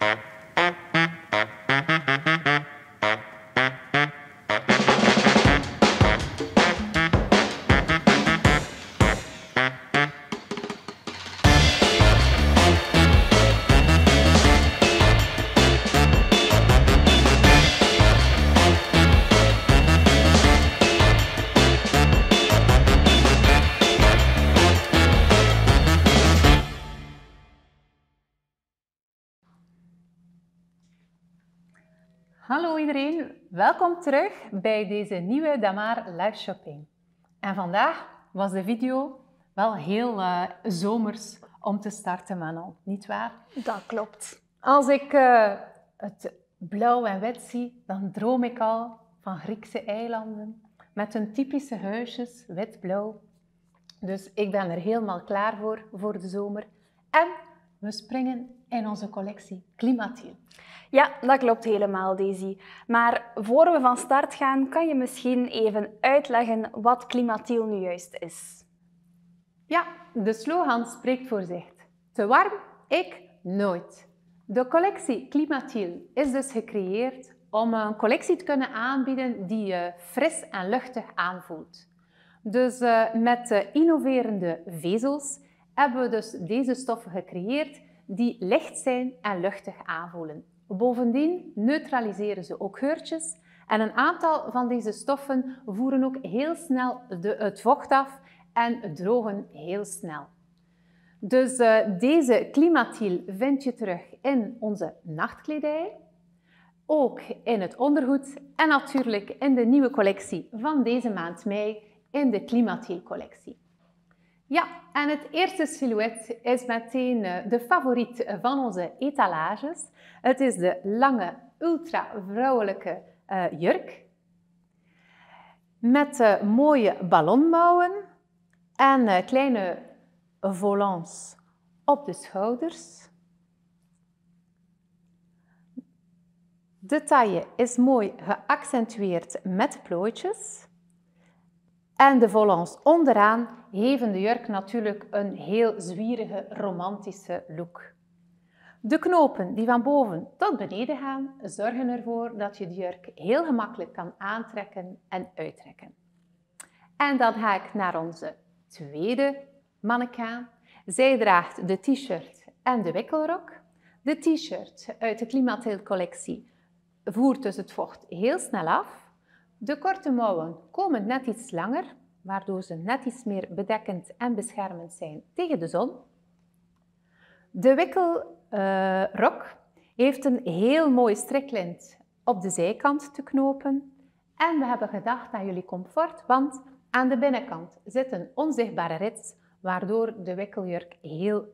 Uh-huh. Hallo iedereen, welkom terug bij deze nieuwe Damar Live Shopping. En vandaag was de video wel heel eh, zomers om te starten, Manon, niet waar? Dat klopt. Als ik eh, het blauw en wit zie, dan droom ik al van Griekse eilanden met hun typische huisjes wit-blauw. Dus ik ben er helemaal klaar voor, voor de zomer. En we springen in onze collectie Klimatiel. Ja, dat klopt helemaal, Daisy. Maar voor we van start gaan, kan je misschien even uitleggen wat Klimatiel nu juist is. Ja, de slogan spreekt voor zich. Te warm, ik nooit. De collectie Klimatiel is dus gecreëerd om een collectie te kunnen aanbieden die je fris en luchtig aanvoelt. Dus eh, met eh, innoverende vezels hebben we dus deze stoffen gecreëerd die licht zijn en luchtig aanvoelen. Bovendien neutraliseren ze ook geurtjes en een aantal van deze stoffen voeren ook heel snel de, het vocht af en drogen heel snel. Dus eh, deze klimatiel vind je terug in onze nachtkledij, ook in het ondergoed en natuurlijk in de nieuwe collectie van deze maand mei in de klimatielcollectie. collectie. Ja, en het eerste silhouet is meteen eh, de favoriet van onze etalages. Het is de lange, ultra vrouwelijke eh, jurk. Met eh, mooie ballonmouwen en kleine volants op de schouders. De taille is mooi geaccentueerd met plooitjes. En de volants onderaan geven de jurk natuurlijk een heel zwierige, romantische look. De knopen die van boven tot beneden gaan, zorgen ervoor dat je de jurk heel gemakkelijk kan aantrekken en uittrekken. En dan ga ik naar onze tweede mannequin. Zij draagt de t-shirt en de wikkelrok. De t-shirt uit de Klimaateel collectie voert dus het vocht heel snel af. De korte mouwen komen net iets langer, waardoor ze net iets meer bedekkend en beschermend zijn tegen de zon. De wikkelrok eh, heeft een heel mooi striklint op de zijkant te knopen. En we hebben gedacht aan jullie comfort, want aan de binnenkant zit een onzichtbare rits, waardoor de wikkeljurk heel,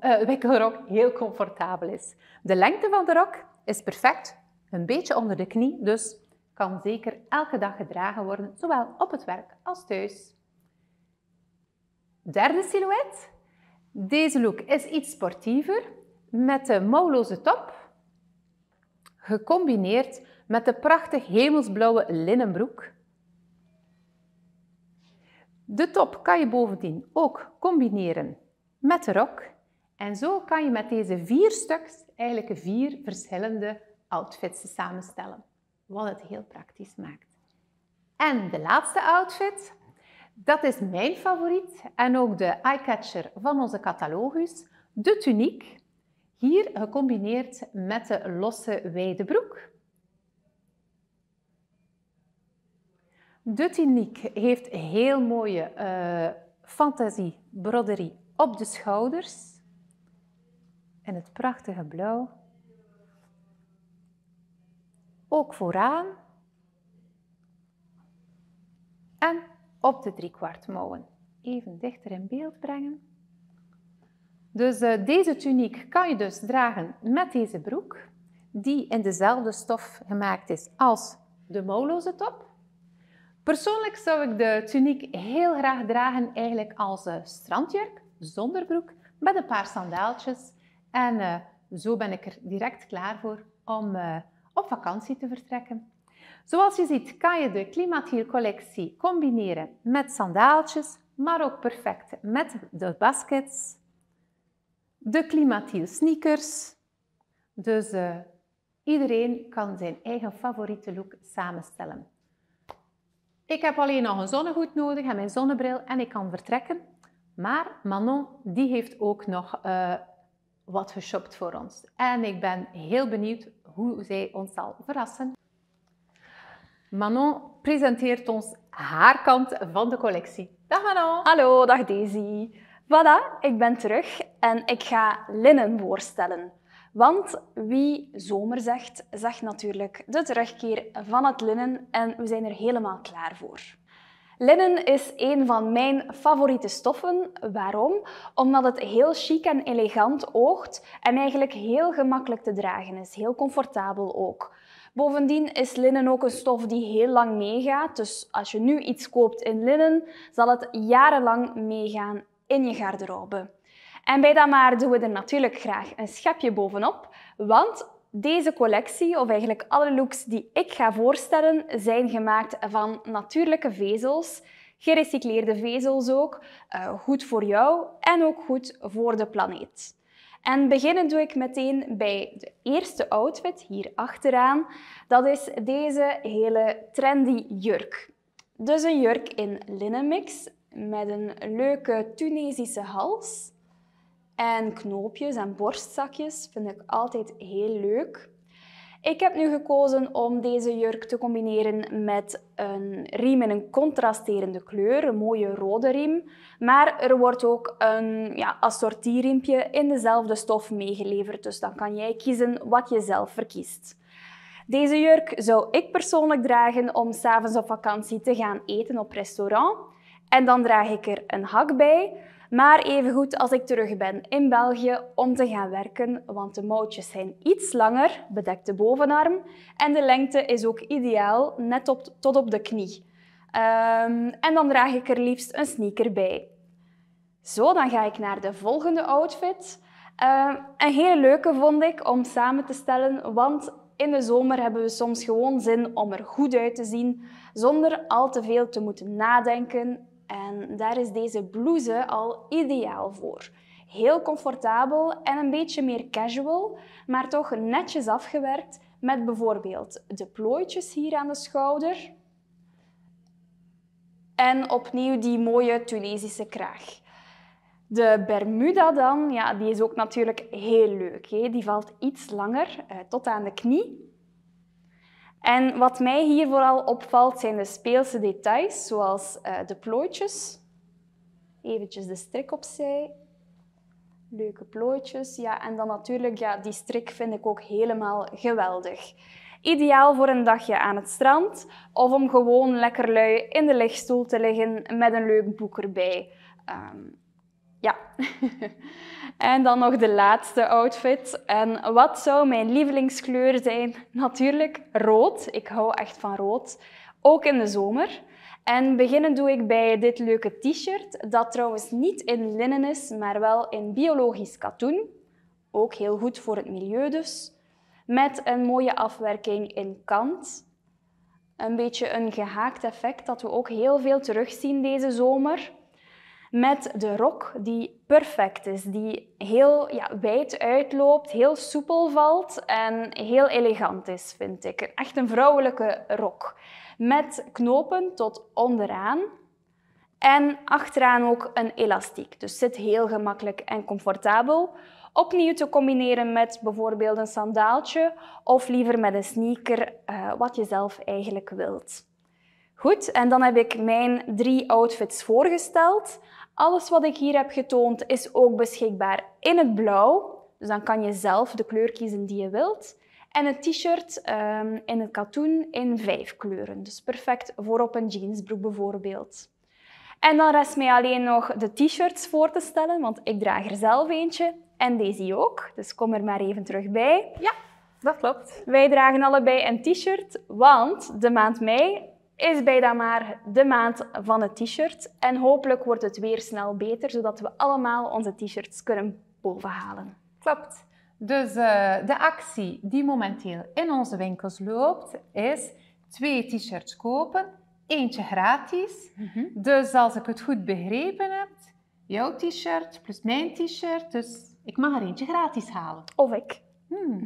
eh, wikkelrok heel comfortabel is. De lengte van de rok is perfect, een beetje onder de knie, dus kan zeker elke dag gedragen worden, zowel op het werk als thuis. Derde silhouet. Deze look is iets sportiever, met de mouwloze top, gecombineerd met de prachtig hemelsblauwe linnenbroek. De top kan je bovendien ook combineren met de rok. En zo kan je met deze vier stuks eigenlijk vier verschillende outfits samenstellen wat het heel praktisch maakt. En de laatste outfit, dat is mijn favoriet en ook de eyecatcher van onze catalogus, de tuniek. Hier gecombineerd met de losse wijde broek. De tuniek heeft heel mooie uh, fantasie, broderie op de schouders en het prachtige blauw ook vooraan en op de driekwart mouwen. Even dichter in beeld brengen. Dus eh, deze tuniek kan je dus dragen met deze broek, die in dezelfde stof gemaakt is als de mouwloze top. Persoonlijk zou ik de tuniek heel graag dragen eigenlijk als eh, strandjurk, zonder broek, met een paar sandaaltjes. En eh, zo ben ik er direct klaar voor om op vakantie te vertrekken. Zoals je ziet kan je de collectie combineren met sandaaltjes, maar ook perfect met de baskets, de klimaathiel sneakers. Dus eh, iedereen kan zijn eigen favoriete look samenstellen. Ik heb alleen nog een zonnegoed nodig en mijn zonnebril en ik kan vertrekken. Maar Manon die heeft ook nog eh, wat geshopt voor ons. En ik ben heel benieuwd hoe zij ons zal verrassen. Manon presenteert ons haar kant van de collectie. Dag Manon! Hallo, dag Daisy. Voilà, ik ben terug en ik ga linnen voorstellen. Want wie zomer zegt, zegt natuurlijk de terugkeer van het linnen en we zijn er helemaal klaar voor. Linnen is een van mijn favoriete stoffen. Waarom? Omdat het heel chic en elegant oogt en eigenlijk heel gemakkelijk te dragen is, heel comfortabel ook. Bovendien is linnen ook een stof die heel lang meegaat, dus als je nu iets koopt in linnen, zal het jarenlang meegaan in je garderobe. En bij dat maar doen we er natuurlijk graag een schepje bovenop, want deze collectie, of eigenlijk alle looks die ik ga voorstellen, zijn gemaakt van natuurlijke vezels, gerecycleerde vezels ook, eh, goed voor jou en ook goed voor de planeet. En beginnen doe ik meteen bij de eerste outfit, hier achteraan. Dat is deze hele trendy jurk. Dus een jurk in linnenmix met een leuke Tunesische hals. En knoopjes en borstzakjes vind ik altijd heel leuk. Ik heb nu gekozen om deze jurk te combineren met een riem in een contrasterende kleur, een mooie rode riem. Maar er wordt ook een ja, assortieriempje in dezelfde stof meegeleverd, dus dan kan jij kiezen wat je zelf verkiest. Deze jurk zou ik persoonlijk dragen om s'avonds op vakantie te gaan eten op restaurant. En dan draag ik er een hak bij, maar evengoed als ik terug ben in België om te gaan werken, want de mouwtjes zijn iets langer, bedekt de bovenarm en de lengte is ook ideaal, net op, tot op de knie. Ehm, en dan draag ik er liefst een sneaker bij. Zo, dan ga ik naar de volgende outfit. Ehm, een hele leuke vond ik om samen te stellen, want in de zomer hebben we soms gewoon zin om er goed uit te zien, zonder al te veel te moeten nadenken en daar is deze blouse al ideaal voor. Heel comfortabel en een beetje meer casual, maar toch netjes afgewerkt met bijvoorbeeld de plooitjes hier aan de schouder. En opnieuw die mooie Tunesische kraag. De Bermuda dan, ja, die is ook natuurlijk heel leuk. Hè? Die valt iets langer, eh, tot aan de knie. En wat mij hier vooral opvalt zijn de speelse details, zoals eh, de plooitjes. Eventjes de strik opzij. Leuke plooitjes. Ja, en dan natuurlijk, ja, die strik vind ik ook helemaal geweldig. Ideaal voor een dagje aan het strand of om gewoon lekker lui in de lichtstoel te liggen met een leuk boek erbij. Um, ja. en dan nog de laatste outfit. En wat zou mijn lievelingskleur zijn? Natuurlijk rood. Ik hou echt van rood. Ook in de zomer. En beginnen doe ik bij dit leuke t-shirt, dat trouwens niet in linnen is, maar wel in biologisch katoen. Ook heel goed voor het milieu dus. Met een mooie afwerking in kant. Een beetje een gehaakt effect dat we ook heel veel terugzien deze zomer met de rok die perfect is, die heel ja, wijd uitloopt, heel soepel valt en heel elegant is, vind ik. Echt een vrouwelijke rok. Met knopen tot onderaan en achteraan ook een elastiek. Dus zit heel gemakkelijk en comfortabel. Opnieuw te combineren met bijvoorbeeld een sandaaltje of liever met een sneaker, eh, wat je zelf eigenlijk wilt. Goed, en dan heb ik mijn drie outfits voorgesteld. Alles wat ik hier heb getoond is ook beschikbaar in het blauw. Dus dan kan je zelf de kleur kiezen die je wilt. En het t-shirt ehm, in het katoen in vijf kleuren. Dus perfect voor op een jeansbroek bijvoorbeeld. En dan rest mij alleen nog de t-shirts voor te stellen, want ik draag er zelf eentje. En deze ook, dus kom er maar even terug bij. Ja, dat klopt. Wij dragen allebei een t-shirt, want de maand mei is bijna maar de maand van het t-shirt. En hopelijk wordt het weer snel beter, zodat we allemaal onze t-shirts kunnen bovenhalen. Klopt. Dus eh, de actie die momenteel in onze winkels loopt, is twee t-shirts kopen, eentje gratis. Mhm. Dus als ik het goed begrepen heb, jouw t-shirt plus mijn t-shirt, dus ik mag er eentje gratis halen. Of ik.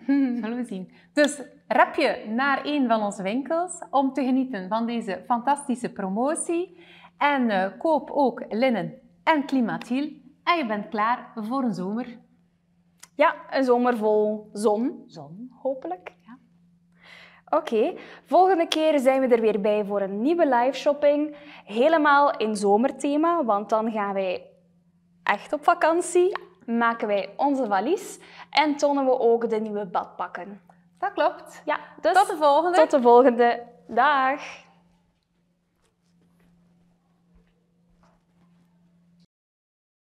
Hmm, zullen we zien. Dus rap je naar een van onze winkels om te genieten van deze fantastische promotie. En eh, koop ook linnen en klimatiel. En je bent klaar voor een zomer. Ja, een zomer vol zon. Zon. Hopelijk. Ja. Oké, volgende keer zijn we er weer bij voor een nieuwe live shopping. Helemaal in zomerthema, want dan gaan wij echt op vakantie maken wij onze valies en tonen we ook de nieuwe badpakken. Dat klopt. Ja, dus tot de volgende. Tot de volgende. Dag.